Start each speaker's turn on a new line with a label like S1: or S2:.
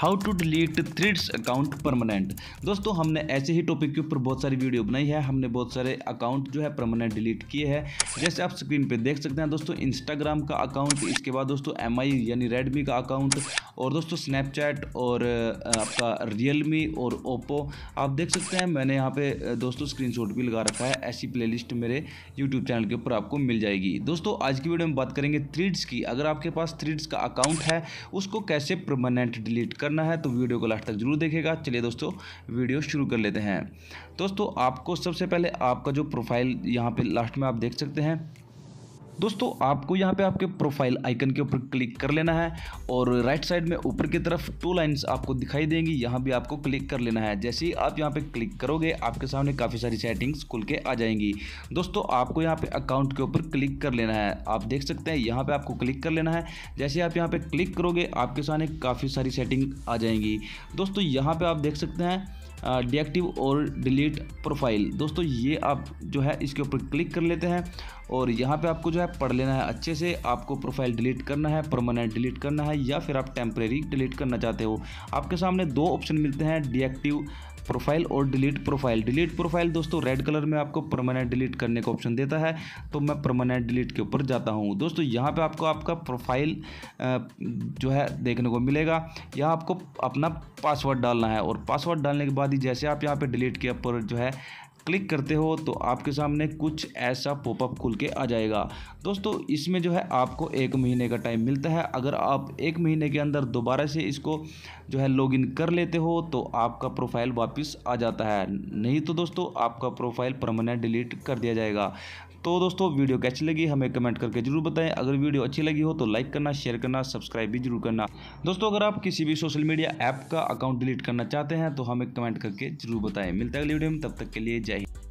S1: how to delete threads account permanent दोस्तों हमने ऐसे ही टॉपिक के ऊपर बहुत सारी वीडियो बनाई है हमने बहुत सारे अकाउंट जो है परमानेंट डिलीट किए हैं जैसे आप स्क्रीन पर देख सकते हैं दोस्तों इंस्टाग्राम का अकाउंट इसके बाद दोस्तों एम यानी रेडमी का अकाउंट और दोस्तों स्नैपचैट और आपका रियल और ओप्पो आप देख सकते हैं मैंने यहाँ पे दोस्तों स्क्रीनशॉट भी लगा रखा है ऐसी प्लेलिस्ट मेरे यूट्यूब चैनल के ऊपर आपको मिल जाएगी दोस्तों आज की वीडियो में बात करेंगे थ्रीड्स की अगर आपके पास थ्रीड्स का अकाउंट है उसको कैसे परमानेंट डिलीट करना है तो वीडियो को लास्ट तक जरूर देखेगा चलिए दोस्तों वीडियो शुरू कर लेते हैं दोस्तों आपको सबसे पहले आपका जो प्रोफाइल यहाँ पे लास्ट में आप देख सकते हैं दोस्तों आपको यहाँ पे आपके प्रोफाइल आइकन के ऊपर क्लिक कर लेना है और राइट साइड में ऊपर की तरफ टू लाइंस आपको दिखाई देंगी यहाँ भी आपको क्लिक कर लेना है जैसे ही आप यहाँ पे क्लिक करोगे आपके सामने काफ़ी सारी सेटिंग्स खुल के आ जाएंगी दोस्तों आपको यहाँ पे अकाउंट के ऊपर क्लिक कर लेना है आप देख सकते हैं यहाँ पर आपको क्लिक कर लेना है जैसे आप यहाँ पर क्लिक करोगे आपके सामने काफ़ी सारी सेटिंग आ जाएंगी दोस्तों यहाँ पर आप देख सकते हैं डिएक्टिव और डिलीट प्रोफाइल दोस्तों ये आप जो है इसके ऊपर क्लिक कर लेते हैं और यहाँ पे आपको जो है पढ़ लेना है अच्छे से आपको प्रोफाइल डिलीट करना है परमानेंट डिलीट करना है या फिर आप टेम्प्रेरी डिलीट करना चाहते हो आपके सामने दो ऑप्शन मिलते हैं डिएक्टिव प्रोफाइल और डिलीट प्रोफाइल डिलीट प्रोफाइल दोस्तों रेड कलर में आपको परमानेंट डिलीट करने का ऑप्शन देता है तो मैं परमानेंट डिलीट के ऊपर जाता हूँ दोस्तों यहाँ पर आपको आपका प्रोफाइल जो है देखने को मिलेगा यहाँ आपको अपना पासवर्ड डालना है और पासवर्ड डालने के बाद ही जैसे आप यहाँ पर डिलीट के ऊपर जो है क्लिक करते हो तो आपके सामने कुछ ऐसा पॉपअप खुल के आ जाएगा दोस्तों इसमें जो है आपको एक महीने का टाइम मिलता है अगर आप एक महीने के अंदर दोबारा से इसको जो है लॉगिन कर लेते हो तो आपका प्रोफाइल वापस आ जाता है नहीं तो दोस्तों आपका प्रोफाइल परमानेंट डिलीट कर दिया जाएगा तो दोस्तों वीडियो कैसी लगी हमें कमेंट करके जरूर बताएं अगर वीडियो अच्छी लगी हो तो लाइक करना शेयर करना सब्सक्राइब भी जरूर करना दोस्तों अगर आप किसी भी सोशल मीडिया ऐप का अकाउंट डिलीट करना चाहते हैं तो हमें कमेंट करके जरूर बताएं मिलता है अगली वीडियो में तब तक के लिए जय